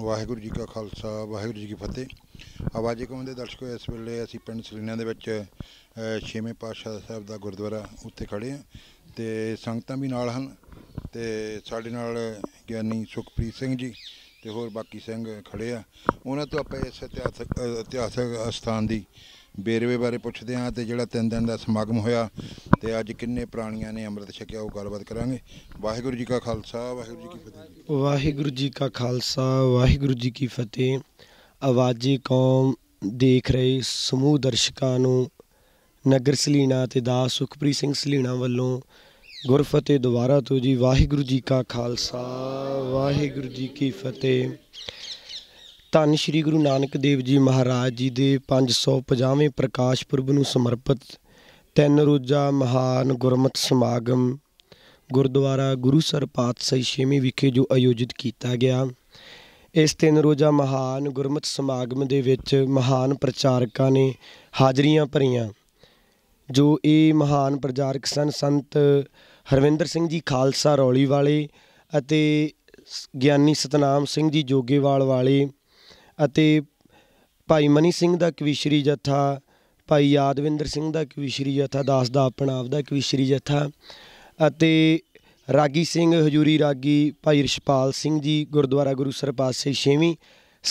ਵਾਹਿਗੁਰੂ ਜੀ ਕਾ ਖਾਲਸਾ ਵਾਹਿਗੁਰੂ ਜੀ ਕੀ ਫਤਿਹ ਆਵਾਜ਼ੇ ਕੌਮ ਦੇ ਦਰਸ਼ਕੋ ਇਸ ਵੇਲੇ ਅਸੀਂ ਪਿੰਡ ਸਲੀਨਾ ਦੇ ਵਿੱਚ ਛੇਵੇਂ ਪਾਤਸ਼ਾਹ ਸਾਹਿਬ ਦਾ ਗੁਰਦੁਆਰਾ ਉੱਥੇ ਖੜੇ ਆ ਤੇ ਸੰਗਤਾਂ ਵੀ ਨਾਲ ਹਨ ਤੇ ਸਾਡੇ ਨਾਲ ਗਿਆਨੀ ਸੁਖਪ੍ਰੀਤ ਸਿੰਘ ਜੀ ਤੇ ਹੋਰ ਬਾਕੀ ਸਿੰਘ ਖੜੇ ਆ ਉਹਨਾਂ ਤੋਂ ਆਪਾਂ ਇਸ ਇਤਿਹਾਸਕ ਇਤਿਹਾਸਕ ਸਥਾਨ ਦੀ ਵੇਰਵੇ ਬਾਰੇ ਪੁੱਛਦੇ ਹਾਂ ਤੇ ਜਿਹੜਾ 3 ਦਿਨ ਦਾ ਸਮਾਗਮ ਹੋਇਆ ਤੇ ਅੱਜ ਕਿੰਨੇ ਪ੍ਰਾਣੀਆਂ ਨੇ ਅੰਮ੍ਰਿਤ ਛਕਿਆ ਉਹ ਗੱਲਬਾਤ ਕਰਾਂਗੇ ਵਾਹਿਗੁਰੂ ਜੀ ਕਾ ਖਾਲਸਾ ਵਾਹਿਗੁਰੂ ਜੀ ਕੀ ਫਤਿਹ ਵਾਹਿਗੁਰੂ ਜੀ ਕਾ ਖਾਲਸਾ ਵਾਹਿਗੁਰੂ ਜੀ ਕੀ ਫਤਿਹ ਆਵਾਜ਼ੀ ਕੌਮ ਦੇਖ ਰਹੇ ਸਮੂਹ ਦਰਸ਼ਕਾਂ ਨੂੰ ਨਗਰ ਸਲੀਣਾ ਤੇ ਦਾਸ ਸੁਖਪ੍ਰੀਤ ਸਿੰਘ ਸਲੀਣਾ ਵੱਲੋਂ ਗੁਰਫਤਿਹ ਦੁਆਰਾ ਤੋਂ ਜੀ ਵਾਹਿਗੁਰੂ ਜੀ ਕਾ ਖਾਲਸਾ ਵਾਹਿਗੁਰੂ ਜੀ ਕੀ ਫਤਿਹ ਧੰਨ ਸ੍ਰੀ ਗੁਰੂ ਨਾਨਕ ਦੇਵ ਜੀ ਮਹਾਰਾਜ ਜੀ ਦੇ 550ਵੇਂ ਪ੍ਰਕਾਸ਼ ਪੁਰਬ ਨੂੰ ਸਮਰਪਿਤ ਤਿੰਨ ਰੋਜ਼ਾ ਮਹਾਨ ਗੁਰਮਤ ਸਮਾਗਮ ਗੁਰਦੁਆਰਾ ਗੁਰੂ ਸਰਪਾਤ ਸਹੀ ਛੇਵੀਂ ਵਿਖੇ ਜੋ ਆਯੋਜਿਤ ਕੀਤਾ ਗਿਆ ਇਸ ਤਿੰਨ ਰੋਜ਼ਾ ਮਹਾਨ ਗੁਰਮਤ ਸਮਾਗਮ ਦੇ ਵਿੱਚ ਮਹਾਨ ਪ੍ਰਚਾਰਕਾਂ ਨੇ ਹਾਜ਼ਰੀਆਂ ਭਰੀਆਂ ਜੋ ਇਹ ਮਹਾਨ ਪ੍ਰਚਾਰਕ ਸਨ ਸੰਤ ਹਰਵਿੰਦਰ ਸਿੰਘ ਜੀ ਖਾਲਸਾ ਰੌਲੀ ਵਾਲੇ ਅਤੇ ਗਿਆਨੀ ਸਤਨਾਮ ਸਿੰਘ ਜੀ ਜੋਗੇਵਾਲ ਵਾਲੇ ਅਤੇ ਭਾਈ ਮਨੀ ਸਿੰਘ ਦਾ ਕਵੀਸ਼ਰੀ ਜਥਾ ਭਾਈ ਯਾਦਵਿੰਦਰ ਸਿੰਘ ਦਾ ਕਵੀਸ਼ਰੀ ਜਥਾ ਦਾਸ ਦਾ ਆਪਣਾ ਆਪ ਦਾ ਕਵੀਸ਼ਰੀ ਜਥਾ ਅਤੇ ਰਾਗੀ ਸਿੰਘ ਹਜੂਰੀ ਰਾਗੀ ਭਾਈ ਰਿਸ਼ਪਾਲ ਸਿੰਘ ਜੀ ਗੁਰਦੁਆਰਾ ਗੁਰੂ ਸਰ 6ਵੀਂ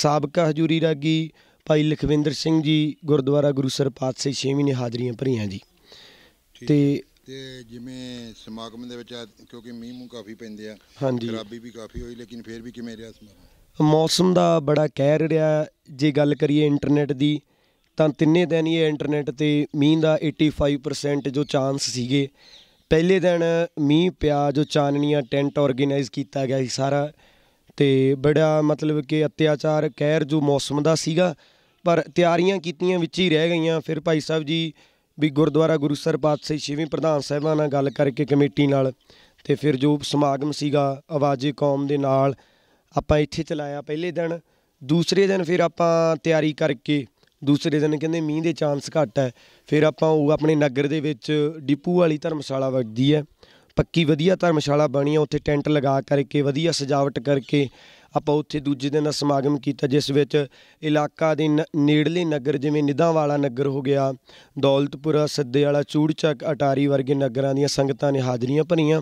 ਸਾਬਕਾ ਹਜੂਰੀ ਰਾਗੀ ਭਾਈ ਲਖਵਿੰਦਰ ਸਿੰਘ ਜੀ ਗੁਰਦੁਆਰਾ ਗੁਰੂ ਸਰ 6ਵੀਂ ਨੇ ਹਾਜ਼ਰੀਆਂ ਭਰੀਆਂ ਜੀ ਤੇ ਤੇ ਜਿਵੇਂ ਸਮਾਗਮ ਦੇ ਵਿੱਚ ਕਿਉਂਕਿ ਮੀਂਹ ਮੂੰਹ ਕਾਫੀ ਪੈਂਦੇ ਆ ਖਰਾਬੀ ਵੀ ਕਾਫੀ ਹੋਈ ਲੇਕਿਨ ਫੇਰ ਵੀ ਕਿਵੇਂ ਰਿਹਾ ਸਮਾਗਮ ਮੌਸਮ ਦਾ ਬੜਾ ਕਹਿਰ ਰਿਹਾ ਜੇ ਗੱਲ ਕਰੀਏ ਇੰਟਰਨੈਟ ਦੀ ਤਾਂ ਤਿੰਨੇ ਦਿਨ ਇਹ ਇੰਟਰਨੈਟ ਤੇ ਮੀਂਹ ਦਾ 85% ਜੋ ਚਾਂਸ ਸੀਗੇ ਪਹਿਲੇ ਦਿਨ ਮੀਂਹ ਪਿਆ ਜੋ ਚਾਨਣੀਆਂ ਟੈਂਟ ਆਰਗੇਨਾਈਜ਼ ਕੀਤਾ ਗਿਆ ਸੀ ਸਾਰਾ ਤੇ ਬੜਾ ਮਤਲਬ ਕਿ ਅਤਿਆਚਾਰ ਕਹਿਰ ਜੋ ਮੌਸਮ ਦਾ ਸੀਗਾ ਪਰ ਤਿਆਰੀਆਂ ਕੀਤੀਆਂ ਵਿੱਚ ਹੀ ਰਹਿ ਗਈਆਂ ਫਿਰ ਭਾਈ ਸਾਹਿਬ ਜੀ ਵੀ ਗੁਰਦੁਆਰਾ ਗੁਰੂ ਸਰਪਾਤ ਪਾਤਸ਼ਾਹੀ ਛੇਵੇਂ ਪ੍ਰਧਾਨ ਸਾਹਿਬਾਨ ਨਾਲ ਗੱਲ ਕਰਕੇ ਕਮੇਟੀ ਨਾਲ ਤੇ ਫਿਰ ਜੋ ਸਮਾਗਮ ਸੀਗਾ ਆਵਾਜ਼ੇ ਕੌਮ ਦੇ ਨਾਲ ਆਪਾਂ ਇੱਥੇ ਚਲਾਇਆ ਪਹਿਲੇ ਦਿਨ ਦੂਸਰੇ ਦਿਨ ਫਿਰ ਆਪਾਂ ਤਿਆਰੀ ਕਰਕੇ ਦੂਸਰੇ ਦਿਨ ਕਹਿੰਦੇ ਮੀਂਹ ਦੇ ਚਾਂਸ ਘੱਟ ਹੈ ਫਿਰ ਆਪਾਂ ਉਹ ਆਪਣੇ ਨਗਰ ਦੇ ਵਿੱਚ ਡਿਪੂ ਵਾਲੀ ਧਰਮਸ਼ਾਲਾ ਵੱਜਦੀ ਹੈ ਪੱਕੀ ਵਧੀਆ ਧਰਮਸ਼ਾਲਾ ਬਣੀ ਆ ਉੱਥੇ ਟੈਂਟ ਲਗਾ ਕਰਕੇ ਵਧੀਆ ਸਜਾਵਟ ਕਰਕੇ ਆਪਾਂ ਉੱਥੇ ਦੂਜੇ ਦਿਨ ਦਾ ਸਮਾਗਮ ਕੀਤਾ ਜਿਸ ਵਿੱਚ ਇਲਾਕਾ ਦੇ ਨੇੜਲੇ ਨਗਰ ਜਿਵੇਂ ਨਿਦਾਂ ਵਾਲਾ ਨਗਰ ਹੋ ਗਿਆ ਦੌਲਤਪੁਰਾ ਸੱਦੇ ਵਾਲਾ ਚੂੜਚੱਕ ਅਟਾਰੀ ਵਰਗੇ ਨਗਰਾਂ ਦੀਆਂ ਸੰਗਤਾਂ ਨੇ ਹਾਜ਼ਰੀਆਂ ਭਰੀਆਂ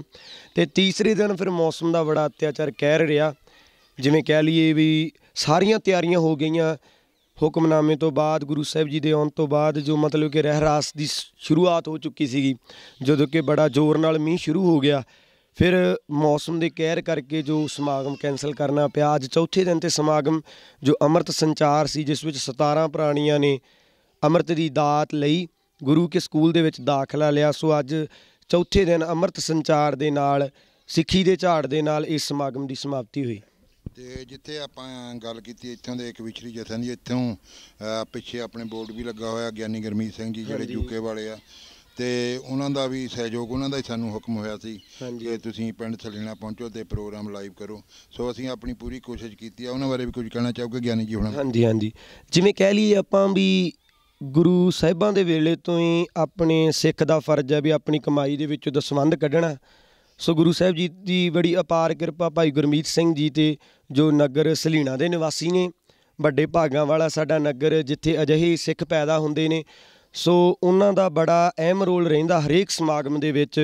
ਤੇ ਤੀਸਰੇ ਦਿਨ ਫਿਰ ਮੌਸਮ ਦਾ ਬੜਾ ਅਤਿਆਚਾਰ ਕਹਿ ਰਿਹਾ ਜਿਵੇਂ ਕਹਿ ਲਈਏ ਵੀ ਸਾਰੀਆਂ ਤਿਆਰੀਆਂ ਹੋ ਗਈਆਂ ਹੁਕਮਨਾਮੇ ਤੋਂ ਬਾਅਦ ਗੁਰੂ ਸਾਹਿਬ ਜੀ ਦੇ ਆਉਣ ਤੋਂ ਬਾਅਦ ਜੋ ਮਤਲਬ ਕਿ ਰਹਿਰਾਸ ਦੀ ਸ਼ੁਰੂਆਤ ਹੋ ਚੁੱਕੀ ਸੀਗੀ ਜਦੋਂ ਕਿ ਬੜਾ ਜ਼ੋਰ ਨਾਲ ਮੀਂਹ ਸ਼ੁਰੂ ਹੋ ਗਿਆ ਫਿਰ ਮੌਸਮ ਦੇ ਕਹਿਰ ਕਰਕੇ ਜੋ ਸਮਾਗਮ ਕੈਨਸਲ ਕਰਨਾ ਪਿਆ ਅੱਜ ਚੌਥੇ ਦਿਨ ਤੇ ਸਮਾਗਮ ਜੋ ਅੰਮ੍ਰਿਤ ਸੰਚਾਰ ਸੀ ਜਿਸ ਵਿੱਚ 17 ਪ੍ਰਾਣੀਆਂ ਨੇ ਅੰਮ੍ਰਿਤ ਦੀ ਦਾਤ ਲਈ ਗੁਰੂ ਕੇ ਸਕੂਲ ਦੇ ਵਿੱਚ ਦਾਖਲਾ ਲਿਆ ਸੋ ਅੱਜ ਚੌਥੇ ਦਿਨ ਅੰਮ੍ਰਿਤ ਸੰਚਾਰ ਦੇ ਨਾਲ ਸਿੱਖੀ ਦੇ ਝਾੜ ਦੇ ਨਾਲ ਇਸ ਸਮਾਗਮ ਦੀ ਸਮਾਪਤੀ ਹੋਈ ਤੇ ਜਿੱਥੇ ਆਪਾਂ ਗੱਲ ਕੀਤੀ ਇੱਥੋਂ ਦੇ ਇੱਕ ਵਿਚਰੀ ਜਥਿਆਂ ਦੀ ਇੱਥੋਂ ਪਿੱਛੇ ਆਪਣੇ ਬੋਰਡ ਵੀ ਲੱਗਾ ਹੋਇਆ ਗਿਆਨੀ ਗਰਮੀਤ ਸਿੰਘ ਜੀ ਜਿਹੜੇ ਯੂਕੇ ਵਾਲੇ ਆ ਤੇ ਉਹਨਾਂ ਦਾ ਵੀ ਸਹਿਯੋਗ ਉਹਨਾਂ ਦਾ ਹੀ ਸਾਨੂੰ ਹੁਕਮ ਹੋਇਆ ਸੀ ਕਿ ਤੁਸੀਂ ਪਿੰਡ ਥਲੇਣਾ ਪਹੁੰਚੋ ਤੇ ਪ੍ਰੋਗਰਾਮ ਲਾਈਵ ਕਰੋ ਸੋ ਅਸੀਂ ਆਪਣੀ ਪੂਰੀ ਕੋਸ਼ਿਸ਼ ਕੀਤੀ ਆ ਉਹਨਾਂ ਬਾਰੇ ਵੀ ਕੁਝ ਕਹਿਣਾ ਚਾਹੋਗੇ ਗਿਆਨੀ ਜੀ ਹੁਣਾਂ ਹਾਂਜੀ ਹਾਂਜੀ ਜਿਵੇਂ ਕਹਿ ਲਈਏ ਆਪਾਂ ਵੀ ਗੁਰੂ ਸਾਹਿਬਾਂ ਦੇ ਵੇਲੇ ਤੋਂ ਹੀ ਆਪਣੇ ਸਿੱਖ ਦਾ ਫਰਜ਼ ਹੈ ਵੀ ਆਪਣੀ ਕਮਾਈ ਦੇ ਵਿੱਚੋਂ ਦਸਵੰਧ ਕੱਢਣਾ ਸੋ ਗੁਰੂ ਸਾਹਿਬ ਜੀ ਦੀ ਬੜੀ ਅਪਾਰ ਕਿਰਪਾ ਭਾਈ ਗੁਰਮੀਤ ਸਿੰਘ ਜੀ ਤੇ ਜੋ ਨਗਰ ਸਲੀਣਾ ਦੇ ਨਿਵਾਸੀ ਨੇ ਵੱਡੇ ਭਾਗਾਂ ਵਾਲਾ ਸਾਡਾ ਨਗਰ ਜਿੱਥੇ ਅਜਿਹੇ ਸਿੱਖ ਪੈਦਾ ਹੁੰਦੇ ਨੇ ਸੋ ਉਹਨਾਂ ਦਾ ਬੜਾ ਅਹਿਮ ਰੋਲ ਰਹਿੰਦਾ ਹਰੇਕ ਸਮਾਗਮ ਦੇ ਵਿੱਚ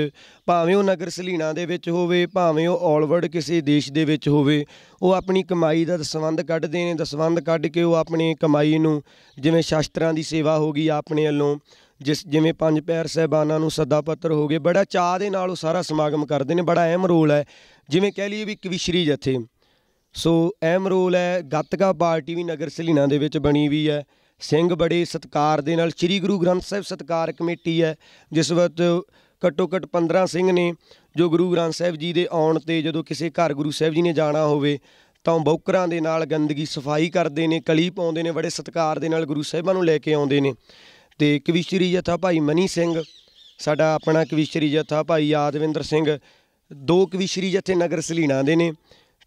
ਭਾਵੇਂ ਉਹ ਨਗਰ ਸਲੀਣਾ ਦੇ ਵਿੱਚ ਹੋਵੇ ਭਾਵੇਂ ਉਹ ਆਲਵਰਡ ਕਿਸੇ ਦੇਸ਼ ਦੇ ਵਿੱਚ ਹੋਵੇ ਉਹ ਆਪਣੀ ਕਮਾਈ ਦਾ ਦਸਵੰਦ ਕੱਢਦੇ ਨੇ ਦਸਵੰਦ ਕੱਢ ਕੇ ਉਹ ਆਪਣੀ ਕਮਾਈ ਨੂੰ ਜਿਵੇਂ ਸ਼ਾਸਤਰਾਂ ਦੀ ਸੇਵਾ ਹੋ ਗਈ ਆਪਣੇ ਵੱਲੋਂ ਜਿਸ ਜਿਵੇਂ ਪੰਜ ਪਿਆਰ ਸਹਿਬਾਨਾਂ ਨੂੰ ਸੱਦਾ ਪੱਤਰ ਹੋ ਗਏ ਬੜਾ ਚਾਹ ਦੇ ਨਾਲ ਉਹ ਸਾਰਾ ਸਮਾਗਮ ਕਰਦੇ ਨੇ ਬੜਾ ਅਹਿਮ ਰੋਲ ਹੈ ਜਿਵੇਂ ਕਹਿ ਲਈਏ ਵੀ ਕਵਿਸ਼ਰੀ ਜਥੇ ਸੋ ਅਹਿਮ ਰੋਲ ਹੈ ਗੱਤਕਾ ਪਾਰਟੀ ਵੀ ਨਗਰ ਸਲੀਨਾ ਦੇ ਵਿੱਚ ਬਣੀ ਵੀ ਹੈ ਸਿੰਘ ਬੜੇ ਸਤਕਾਰ ਦੇ ਨਾਲ ਸ੍ਰੀ ਗੁਰੂ ਗ੍ਰੰਥ ਸਾਹਿਬ ਸਤਕਾਰ ਕਮੇਟੀ ਹੈ ਜਿਸ ਵਕਤ ਘੱਟੋ ਘੱਟ 15 ਸਿੰਘ ਨੇ ਜੋ ਗੁਰੂ ਗ੍ਰੰਥ ਸਾਹਿਬ ਜੀ ਦੇ ਆਉਣ ਤੇ ਜਦੋਂ ਕਿਸੇ ਘਰ ਗੁਰੂ ਸਾਹਿਬ ਜੀ ਨੇ ਜਾਣਾ ਹੋਵੇ ਤਾਂ ਬੌਕਰਾਂ ਦੇ ਨਾਲ ਗੰਦਗੀ ਸਫਾਈ ਕਰਦੇ ਨੇ ਕਲੀ ਪਾਉਂਦੇ ਨੇ ਬੜੇ ਸਤਕਾਰ ਦੇ ਨਾਲ ਗੁਰੂ ਸਾਹਿਬਾਂ ਨੂੰ ਲੈ ਕੇ ਆਉਂਦੇ ਨੇ ਤੇ ਕਵੀਸ਼ਰੀ ਜਥਾ ਭਾਈ ਮਨੀ ਸਿੰਘ ਸਾਡਾ ਆਪਣਾ ਕਵੀਸ਼ਰੀ ਜਥਾ ਭਾਈ ਯਾਦਵਿੰਦਰ ਸਿੰਘ ਦੋ ਕਵੀਸ਼ਰੀ ਜਥੇ ਨਗਰ ਸਲੀਣਾ ਦੇ ਨੇ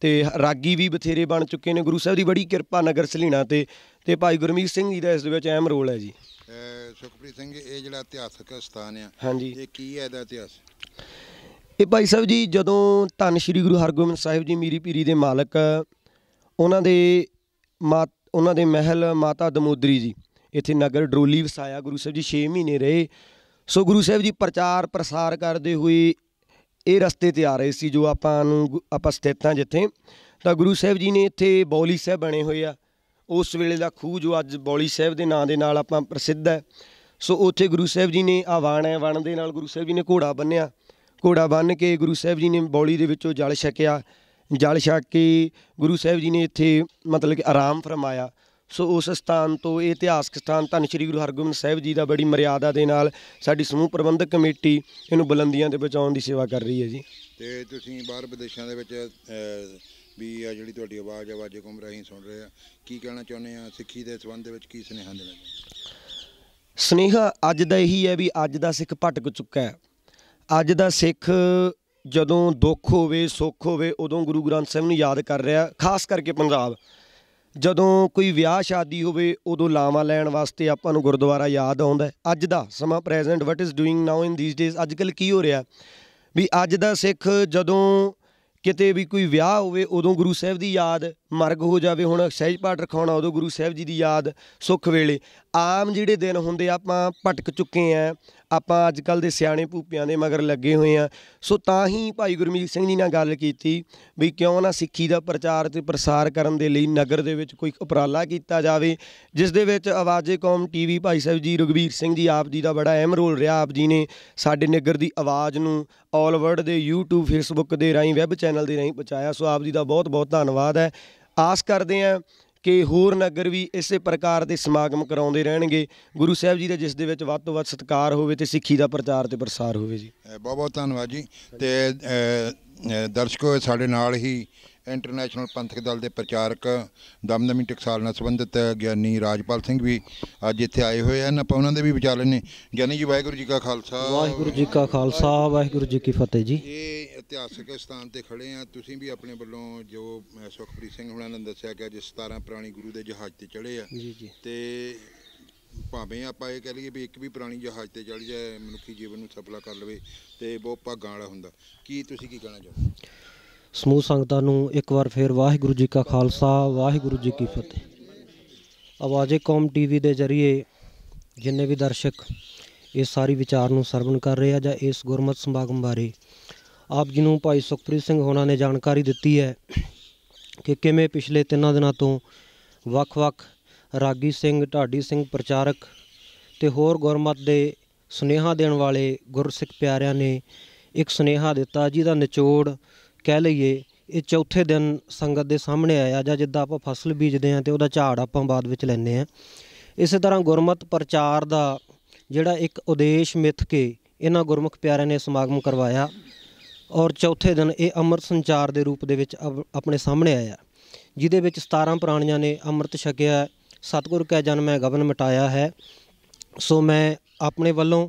ਤੇ ਰਾਗੀ ਵੀ ਬਥੇਰੇ ਬਣ ਚੁੱਕੇ ਨੇ ਗੁਰੂ ਸਾਹਿਬ ਦੀ ਬੜੀ ਕਿਰਪਾ ਨਗਰ ਸਲੀਣਾ ਤੇ ਤੇ ਭਾਈ ਗੁਰਮੀਤ ਸਿੰਘ ਜੀ ਦਾ ਇਸ ਦੇ ਵਿੱਚ ਅਹਿਮ ਰੋਲ ਹੈ ਜੀ ਸੁਖਪ੍ਰੀਤ ਸਿੰਘ ਇਹ ਜਿਹੜਾ ਇਤਿਹਾਸਕ ਸਥਾਨ ਆ ਹਾਂਜੀ ਇਹ ਕੀ ਹੈ ਇਹਦਾ ਇਤਿਹਾਸ ਇਹ ਭਾਈ ਸਾਹਿਬ ਜੀ ਜਦੋਂ ਧੰਨ ਸ਼੍ਰੀ ਗੁਰੂ ਹਰਗੋਬਿੰਦ ਸਾਹਿਬ ਜੀ ਮੀਰੀ ਪੀਰੀ ਦੇ ਮਾਲਕ ਉਹਨਾਂ ਦੇ ਮਾਤ ਉਹਨਾਂ ਦੇ ਮਹਿਲ ਮਾਤਾ ਦਮੋਦਰੀ ਜੀ ਇੱਥੇ ਨਗਰ ਡਰੋਲੀ ਵਸਾਇਆ ਗੁਰੂ ਸਾਹਿਬ ਜੀ 6 ਮਹੀਨੇ ਰਹੇ ਸੋ ਗੁਰੂ ਸਾਹਿਬ ਜੀ ਪ੍ਰਚਾਰ ਪ੍ਰਸਾਰ ਕਰਦੇ ਹੋਏ ਇਹ ਰਸਤੇ ਤੇ ਆ ਰਹੇ ਸੀ ਜੋ ਆਪਾਂ ਨੂੰ ਆਪਾਂ ਸਥਿਤਾਂ ਜਿੱਥੇ ਤਾਂ ਗੁਰੂ ਸਾਹਿਬ ਜੀ ਨੇ ਇੱਥੇ ਬੌਲੀ ਸਾਹਿਬ ਬਣੇ ਹੋਏ ਆ ਉਸ ਵੇਲੇ ਦਾ ਖੂਹ ਜੋ ਅੱਜ ਬੌਲੀ ਸਾਹਿਬ ਦੇ ਨਾਂ ਦੇ ਨਾਲ ਆਪਾਂ ਪ੍ਰਸਿੱਧ ਹੈ ਸੋ ਉੱਥੇ ਗੁਰੂ ਸਾਹਿਬ ਜੀ ਨੇ ਆਵਾਣ ਹੈ ਵਣ ਦੇ ਨਾਲ ਗੁਰੂ ਸਾਹਿਬ ਜੀ ਨੇ ਘੋੜਾ ਬੰਨਿਆ ਘੋੜਾ ਬੰਨ ਕੇ ਗੁਰੂ ਸਾਹਿਬ ਜੀ ਨੇ ਬੌਲੀ ਦੇ ਵਿੱਚੋਂ ਜਲ ਛਕਿਆ ਜਲ ਛਕ ਕੇ ਗੁਰੂ ਸਾਹਿਬ ਜੀ ਨੇ ਇੱਥੇ ਮਤਲਬ ਕਿ ਆਰਾਮ ਫਰਮਾਇਆ ਸੋ ਉਸ ਸਥਾਨ ਤੋਂ ਇਹ ਇਤਿਹਾਸਕ ਸਥਾਨ ਧੰਨ ਸ਼੍ਰੀ ਗੁਰੂ ਹਰਗੋਬਿੰਦ ਸਾਹਿਬ ਜੀ ਦਾ ਬੜੀ ਮਰਿਆਦਾ ਦੇ ਨਾਲ ਸਾਡੀ ਸਮੂਹ ਪ੍ਰਬੰਧਕ ਕਮੇਟੀ ਇਹਨੂੰ ਬੁਲੰਦੀਆਂ ਤੇ ਪਹੁੰਚਾਉਣ ਦੀ ਸੇਵਾ ਕਰ ਰਹੀ ਹੈ ਜੀ ਤੇ ਤੁਸੀਂ ਬਾਹਰ ਵਿਦੇਸ਼ਾਂ ਦੇ ਵਿੱਚ ਵੀ ਆ ਜਿਹੜੀ ਤੁਹਾਡੀ ਆਵਾਜ਼ ਆ ਵਾਜੇ ਕੁਮ ਰਾਹੀਂ ਸੁਣ ਰਹੇ ਆ ਕੀ ਕਹਿਣਾ ਚਾਹੁੰਦੇ ਆ ਸਿੱਖੀ ਦੇ ਸਬੰਧ ਦੇ ਵਿੱਚ ਕੀ ਸੁਨੇਹਾ ਦੇਣਾ ਸੁਨੇਹਾ ਅੱਜ ਦਾ ਇਹੀ ਹੈ ਵੀ ਅੱਜ ਦਾ ਸਿੱਖ ਭਟਕ ਚੁੱਕਾ ਹੈ ਅੱਜ ਦਾ ਸਿੱਖ ਜਦੋਂ ਦੁੱਖ ਹੋਵੇ ਸੁੱਖ ਹੋਵੇ ਉਦੋਂ ਗੁਰੂ ਗ੍ਰੰਥ ਸਾਹਿਬ ਨੂੰ ਯਾਦ ਕਰ ਰਿਹਾ ਖਾਸ ਕਰਕੇ ਪੰਜਾਬ ਜਦੋਂ ਕੋਈ ਵਿਆਹ ਸ਼ਾਦੀ ਹੋਵੇ ਉਦੋਂ ਲਾਵਾ ਲੈਣ ਵਾਸਤੇ ਆਪਾਂ ਨੂੰ ਗੁਰਦੁਆਰਾ ਯਾਦ ਆਉਂਦਾ ਅੱਜ ਦਾ ਸਮਾਂ present what is doing now in these days ਅੱਜਕੱਲ ਕੀ ਹੋ ਰਿਹਾ ਵੀ ਅੱਜ ਦਾ ਸਿੱਖ ਜਦੋਂ ਕਿਤੇ ਵੀ ਕੋਈ ਵਿਆਹ ਹੋਵੇ ਉਦੋਂ ਗੁਰੂ ਸਾਹਿਬ ਦੀ ਯਾਦ ਮਰਗ ਹੋ ਜਾਵੇ ਹੁਣ ਸਹਿਜ ਪਾਠ ਰਖਾਉਣਾ ਉਦੋਂ ਗੁਰੂ ਸਾਹਿਬ ਜੀ ਦੀ ਯਾਦ ਸੁੱਖ ਵੇਲੇ ਆਮ ਜਿਹੜੇ ਦਿਨ ਹੁੰਦੇ ਆਪਾਂ ਭਟਕ ਚੁੱਕੇ ਆ ਆਪਾਂ ਅੱਜ ਕੱਲ ਦੇ ਸਿਆਣੇ ਭੂਪਿਆਂ ਦੇ ਮਗਰ ਲੱਗੇ ਹੋਏ ਆ ਸੋ ਤਾਂ ਹੀ ਭਾਈ ਗੁਰਮੀਤ ਸਿੰਘ ਜੀ ਨਾਲ ਗੱਲ ਕੀਤੀ ਵੀ ਕਿਉਂ ਨਾ ਸਿੱਖੀ ਦਾ ਪ੍ਰਚਾਰ ਤੇ ਪ੍ਰਸਾਰ ਕਰਨ ਦੇ ਲਈ ਨਗਰ ਦੇ ਵਿੱਚ ਕੋਈ ਉਪਰਾਲਾ ਕੀਤਾ ਜਾਵੇ ਜਿਸ ਦੇ ਵਿੱਚ ਆਵਾਜ਼ੇ ਕੌਮ ਟੀਵੀ ਭਾਈ ਸਾਹਿਬ ਜੀ ਰਗਵੀਰ ਸਿੰਘ ਜੀ ਆਪ ਜੀ ਦਾ ਬੜਾ ਅਹਿਮ ਰੋਲ ਰਿਹਾ ਆਪ ਜੀ ਨੇ ਸਾਡੇ ਨਗਰ ਦੀ ਆਵਾਜ਼ ਨੂੰ ਆਲ ਵਰਲਡ ਦੇ YouTube Facebook ਦੇ ਰਾਹੀਂ ਵੈਬ ਚੈਨਲ ਦੇ ਰਾਹੀਂ ਪਹੁੰਚਾਇਆ ਸੋ ਆਪ ਜੀ ਦਾ ਬਹੁਤ ਬਹੁਤ ਧੰਨਵਾਦ ਹੈ ਆਸ ਕਰਦੇ ਆ ਕਿ ਹੋਰ ਨਗਰ ਵੀ ਇਸੇ ਪ੍ਰਕਾਰ ਦੇ ਸਮਾਗਮ ਕਰਾਉਂਦੇ ਰਹਿਣਗੇ ਗੁਰੂ ਸਾਹਿਬ ਜੀ ਦਾ ਜਿਸ ਦੇ ਵਿੱਚ ਵੱਧ ਤੋਂ ਵੱਧ ਸਤਿਕਾਰ ਹੋਵੇ ਤੇ ਸਿੱਖੀ ਦਾ ਪ੍ਰਚਾਰ ਤੇ ਪ੍ਰਸਾਰ ਹੋਵੇ ਜੀ ਬਹੁਤ ਬਹੁਤ ਧੰਨਵਾਦ ਜੀ ਤੇ ਦਰਸ਼ਕੋ ਸਾਡੇ ਨਾਲ ਹੀ ਇੰਟਰਨੈਸ਼ਨਲ ਪੰਥਕ ਦਲ ਦੇ ਪ੍ਰਚਾਰਕ ਦਮਦਮੀ ਟਕਸਾਲ ਨਾਲ ਸੰਬੰਧਿਤ ਗਿਆਨੀ ਰਾਜਪਾਲ ਸਿੰਘ ਵੀ ਅੱਜ ਇੱਥੇ ਆਏ ਹੋਏ ਹਨ ਆਪਾਂ ਉਹਨਾਂ ਦੇ ਵੀ ਵਿਚਾਰ ਲੈਣੇ ਗਿਆਨੀ ਜੀ ਵਾਹਿਗੁਰੂ ਜੀ ਕਾ ਖਾਲਸਾ ਵਾਹਿਗੁਰੂ ਜੀ ਕਾ ਖਾਲਸਾ ਵਾਹਿਗੁਰੂ ਜੀ ਕੀ ਫਤਿਹ ਜੀ ਇਹ ਇਤਿਹਾਸਕ ਸਥਾਨ ਤੇ ਖੜੇ ਆ ਤੁਸੀਂ ਵੀ ਆਪਣੇ ਵੱਲੋਂ ਜੋ ਸੁਖਪ੍ਰੀਤ ਸਿੰਘ ਹੁਣਾਂ ਨੇ ਦੱਸਿਆ ਕਿ ਅੱਜ 17 ਪੁਰਾਣੀ ਗੁਰੂ ਦੇ ਜਹਾਜ਼ ਤੇ ਚੜੇ ਆ ਜੀ ਜੀ ਤੇ ਭਾਵੇਂ ਆਪਾਂ ਇਹ ਕਹਿ ਲਈਏ ਵੀ ਇੱਕ ਵੀ ਪੁਰਾਣੀ ਜਹਾਜ਼ ਤੇ ਚੜ ਜਾਏ ਮਨੁੱਖੀ ਜੀਵਨ ਨੂੰ ਸਫਲਾ ਕਰ ਲਵੇ ਤੇ ਬਹੁਤ ਭਾਗਾਂ ਵਾਲਾ ਹੁੰਦਾ ਕੀ ਤੁਸੀਂ ਕੀ ਕਹਿਣਾ ਚਾਹੋ ਸਮੂਹ ਸੰਗਤਾਂ ਨੂੰ ਇੱਕ ਵਾਰ ਫੇਰ ਵਾਹਿਗੁਰੂ ਜੀ ਕਾ ਖਾਲਸਾ ਵਾਹਿਗੁਰੂ ਜੀ ਕੀ ਫਤਿਹ ਆਵਾਜ਼ੇ ਕੌਮ ਟੀਵੀ ਦੇ ਜ਼ਰੀਏ ਜਿੰਨੇ ਵੀ ਦਰਸ਼ਕ ਇਸ ਸਾਰੀ ਵਿਚਾਰ ਨੂੰ ਸਰਵਣ ਕਰ ਰਹੇ ਆ ਜਾਂ ਇਸ ਗੁਰਮਤ ਸਮਾਗਮ ਬਾਰੇ ਆਪ ਜੀ ਨੂੰ ਭਾਈ ਸੁਖਪ੍ਰੀਤ ਸਿੰਘ ਹੋਣਾ ਨੇ ਜਾਣਕਾਰੀ ਦਿੱਤੀ ਹੈ ਕਿ ਕਿਵੇਂ ਪਿਛਲੇ ਤਿੰਨਾਂ ਦਿਨਾਂ ਤੋਂ ਵੱਖ-ਵੱਖ ਰਾਗੀ ਸਿੰਘ ਢਾਡੀ ਸਿੰਘ ਪ੍ਰਚਾਰਕ ਤੇ ਹੋਰ ਗੁਰਮਤ ਦੇ ਸੁਨੇਹਾ ਦੇਣ ਵਾਲੇ ਗੁਰਸਿੱਖ ਪਿਆਰਿਆਂ ਨੇ ਇੱਕ ਸੁਨੇਹਾ ਦਿੱਤਾ ਜਿਹਦਾ ਨਿਚੋੜ ਕਹਿ ਲਈਏ ਇਹ ਚੌਥੇ ਦਿਨ ਸੰਗਤ ਦੇ ਸਾਹਮਣੇ ਆਇਆ ਜਾਂ ਜਿੱਦਾਂ ਆਪਾਂ ਫਸਲ ਬੀਜਦੇ ਆਂ ਤੇ ਉਹਦਾ ਝਾੜ ਆਪਾਂ ਬਾਅਦ ਵਿੱਚ ਲੈਣੇ ਆਂ ਇਸੇ ਤਰ੍ਹਾਂ ਗੁਰਮਤ ਪ੍ਰਚਾਰ ਦਾ ਜਿਹੜਾ ਇੱਕ ਉਦੇਸ਼ ਮਿੱਥ ਕੇ ਇਹਨਾਂ ਗੁਰਮੁਖ ਪਿਆਰਿਆਂ ਨੇ ਸਮਾਗਮ ਕਰਵਾਇਆ ਔਰ ਚੌਥੇ ਦਿਨ ਇਹ ਅੰਮ੍ਰਿਤ ਸੰਚਾਰ ਦੇ ਰੂਪ ਦੇ ਵਿੱਚ ਆਪਣੇ ਸਾਹਮਣੇ ਆਇਆ ਜਿਹਦੇ ਵਿੱਚ 17 ਪ੍ਰਾਣੀਆਂ ਨੇ ਅੰਮ੍ਰਿਤ ਛਕਿਆ ਸਤਗੁਰ ਕਾ ਜਨਮ ਹੈ ਗਵਨ ਮਟਾਇਆ ਹੈ ਸੋ ਮੈਂ ਆਪਣੇ ਵੱਲੋਂ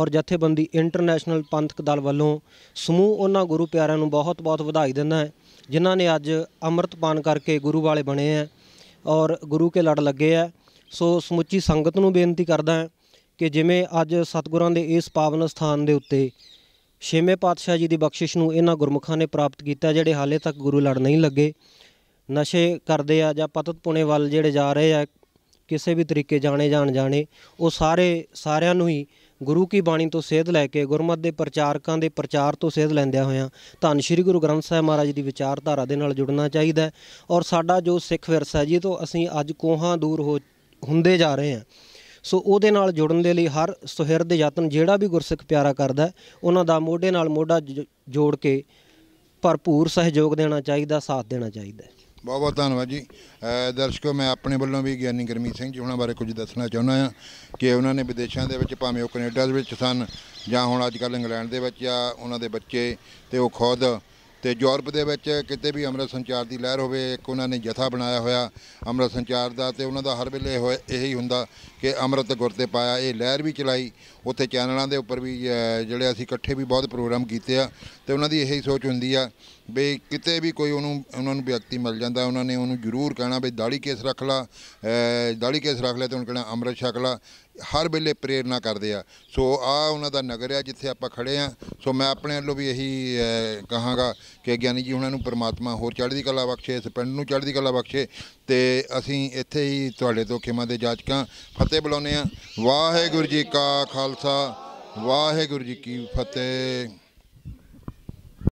ਔਰ ਜਥੇਬੰਦੀ ਇੰਟਰਨੈਸ਼ਨਲ ਪੰਥਕ ਦਲ ਵੱਲੋਂ ਸਮੂਹ ਉਹਨਾਂ ਗੁਰੂ ਪਿਆਰਿਆਂ ਨੂੰ ਬਹੁਤ-ਬਹੁਤ ਵਧਾਈ ਦਿੰਦਾ ਹੈ ਜਿਨ੍ਹਾਂ ਨੇ ਅੱਜ ਅੰਮ੍ਰਿਤਪਾਨ ਕਰਕੇ ਗੁਰੂ ਵਾਲੇ ਬਣੇ ਆ ਔਰ ਗੁਰੂ ਕੇ ਲੜ ਲੱਗੇ ਆ ਸੋ ਸਮੁੱਚੀ ਸੰਗਤ ਨੂੰ ਬੇਨਤੀ ਕਰਦਾ ਹਾਂ ਕਿ ਜਿਵੇਂ ਅੱਜ ਸਤਿਗੁਰਾਂ ਦੇ ਇਸ ਪਾਵਨ ਸਥਾਨ ਦੇ ਉੱਤੇ ਛੇਵੇਂ ਪਾਤਸ਼ਾਹ ਜੀ ਦੀ ਬਖਸ਼ਿਸ਼ ਨੂੰ ਇਹਨਾਂ ਗੁਰਮੁਖਾਂ ਨੇ ਪ੍ਰਾਪਤ ਕੀਤਾ ਜਿਹੜੇ ਹਾਲੇ ਤੱਕ ਗੁਰੂ ਲੜ ਨਹੀਂ ਲੱਗੇ ਨਸ਼ੇ ਕਰਦੇ ਆ ਜਾਂ ਪਤਤ ਪੁਣੇ ਵੱਲ ਜਿਹੜੇ ਜਾ ਰਹੇ ਆ ਕਿਸੇ ਵੀ ਤਰੀਕੇ ਜਾਣੇ ਜਾਣ ਜਾਣੇ ਉਹ ਸਾਰੇ ਸਾਰਿਆਂ ਨੂੰ ਹੀ ਗੁਰੂ ਕੀ ਬਾਣੀ ਤੋਂ ਸੇਧ ਲੈ ਕੇ ਗੁਰਮਤ ਦੇ ਪ੍ਰਚਾਰਕਾਂ ਦੇ ਪ੍ਰਚਾਰ ਤੋਂ ਸੇਧ ਲੈਂਦਿਆਂ ਹੋਇਆਂ ਧੰਨ ਸ਼੍ਰੀ ਗੁਰੂ ਗ੍ਰੰਥ ਸਾਹਿਬ ਮਹਾਰਾਜ ਦੀ ਵਿਚਾਰਧਾਰਾ ਦੇ ਨਾਲ ਜੁੜਨਾ ਚਾਹੀਦਾ ਔਰ ਸਾਡਾ ਜੋ ਸਿੱਖ ਵਿਰਸਾ ਹੈ ਜੀ ਤੋਂ ਅਸੀਂ ਅੱਜ ਕੋਹਾਂ ਦੂਰ ਹੋ ਹੁੰਦੇ ਜਾ ਰਹੇ ਹਾਂ ਸੋ ਉਹਦੇ ਨਾਲ ਜੁੜਨ ਦੇ ਲਈ ਹਰ ਸੁਹਿਰਦ ਯਤਨ ਜਿਹੜਾ ਵੀ ਗੁਰਸਿੱਖ ਪਿਆਰਾ ਕਰਦਾ ਉਹਨਾਂ ਦਾ ਮੋਢੇ ਨਾਲ ਮੋਢਾ ਜੋੜ ਕੇ ਭਰਪੂਰ ਸਹਿਯੋਗ ਦੇਣਾ ਚਾਹੀਦਾ ਸਾਥ ਦੇਣਾ ਚਾਹੀਦਾ ਬਹੁਤ ਬਹੁਤ ਧੰਨਵਾਦ ਜੀ ਦਰਸ਼ਕੋ ਮੈਂ ਆਪਣੇ ਵੱਲੋਂ ਵੀ ਗਿਆਨੀ ਗਰਮੀਤ ਸਿੰਘ ਜੀ ਉਹਨਾਂ ਬਾਰੇ ਕੁਝ ਦੱਸਣਾ ਚਾਹੁੰਦਾ ਹਾਂ ਕਿ ਉਹਨਾਂ ਨੇ ਵਿਦੇਸ਼ਾਂ ਦੇ ਵਿੱਚ ਭਾਵੇਂ ਉਹ ਕੈਨੇਡਾ ਦੇ ਵਿੱਚ ਸਨ ਜਾਂ ਹੁਣ ਅੱਜ ਕੱਲ ਇੰਗਲੈਂਡ ਦੇ ਵਿੱਚ ਆ ਉਹਨਾਂ ਦੇ ਬੱਚੇ ਤੇ ਉਹ ਖੁਦ ਤੇ ਯੂਰਪ ਦੇ ਵਿੱਚ ਕਿਤੇ ਵੀ ਅਮਰਤ ਸੰਚਾਰ ਦੀ ਲਹਿਰ ਹੋਵੇ ਇੱਕ ਉਹਨਾਂ ਨੇ ਜਥਾ ਬਣਾਇਆ ਹੋਇਆ ਅਮਰਤ ਸੰਚਾਰ ਦਾ ਤੇ ਉਹਨਾਂ ਦਾ ਹਰ ਵੇਲੇ ਇਹ ਹੀ ਹੁੰਦਾ ਕਿ ਅਮਰਤ ਗੁਰ ਤੇ ਪਾਇਆ ਇਹ ਲਹਿਰ ਵੀ ਚਲਾਈ ਉੱਥੇ ਚੈਨਲਾਂ ਦੇ ਉੱਪਰ ਵੀ ਜਿਹੜੇ ਅਸੀਂ ਇਕੱਠੇ ਵੀ ਬਹੁਤ ਪ੍ਰੋਗਰਾਮ ਕੀਤੇ ਆ ਤੇ ਉਹਨਾਂ ਦੀ ਇਹ ਹੀ ਸੋਚ ਹੁੰਦੀ ਆ ਵੀ ਕਿਤੇ ਵੀ ਕੋਈ ਉਹਨੂੰ ਉਹਨਾਂ ਨੂੰ ਵਿਅਕਤੀ ਮਿਲ ਜਾਂਦਾ ਉਹਨਾਂ ਨੇ ਉਹਨੂੰ ਜ਼ਰੂਰ ਕਹਿਣਾ ਵੀ ਦਾੜੀ ਕੇਸ ਰੱਖ ਲਾ ਦਾੜੀ ਕੇਸ ਰੱਖ ਲੈ ਤੇ ਉਹਨੂੰ ਕਹਿਣਾ ਅਮਰਤ ਛਕ ਲਾ ਹਰ ਵੇਲੇ ਪ੍ਰੇਰਣਾ ਕਰਦੇ ਆ ਸੋ ਆ ਉਹਨਾਂ ਦਾ ਨਗਰ ਆ ਜਿੱਥੇ ਆਪਾਂ ਖੜੇ ਆ ਸੋ ਮੈਂ ਆਪਣੇ ਵੱਲੋਂ ਵੀ ਇਹੀ ਕਹਾਂਗਾ ਕਿ ਗਿਆਨੀ ਜੀ ਉਹਨਾਂ ਨੂੰ ਪ੍ਰਮਾਤਮਾ ਹੋਰ ਚੜ੍ਹਦੀ ਕਲਾ ਬਖਸ਼ੇ ਇਸ ਪਿੰਡ ਨੂੰ ਚੜ੍ਹਦੀ ਕਲਾ ਬਖਸ਼ੇ ਤੇ ਅਸੀਂ ਇੱਥੇ ਹੀ ਤੁਹਾਡੇ ਤੋਂ ਖਿਮਾ ਦੇ ਜਾਚਕਾਂ ਫਤਿਹ ਬੁਲਾਉਨੇ ਆ ਵਾਹਿਗੁਰੂ ਜੀ ਕਾ ਖਾਲਸਾ ਵਾਹਿਗੁਰੂ ਜੀ ਕੀ ਫਤਿਹ